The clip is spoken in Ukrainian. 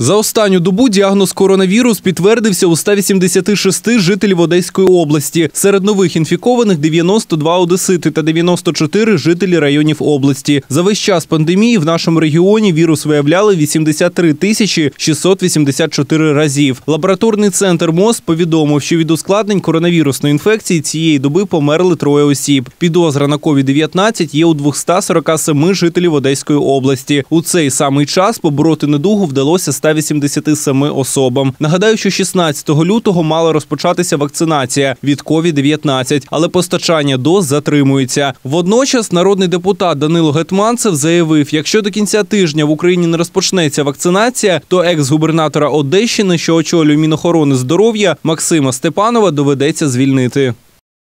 За останню добу діагноз коронавірус підтвердився у 186 жителів Одеської області. Серед нових інфікованих 92 одесити та 94 жителі районів області. За весь час пандемії в нашому регіоні вірус виявляли 83 тисячі 684 разів. Лабораторний центр МОЗ повідомив, що від ускладнень коронавірусної інфекції цієї доби померли троє осіб. Підозра на COVID-19 є у 247 жителів Одеської області. У цей самий час побороти недугу вдалося 100 187 особам. Нагадаю, що 16 лютого мала розпочатися вакцинація від COVID-19, але постачання доз затримується. Водночас народний депутат Данило Гетманцев заявив: якщо до кінця тижня в Україні не розпочнеться вакцинація, то екс-губернатора Одещини, що очолює Мінохорони здоров'я Максима Степанова, доведеться звільнити.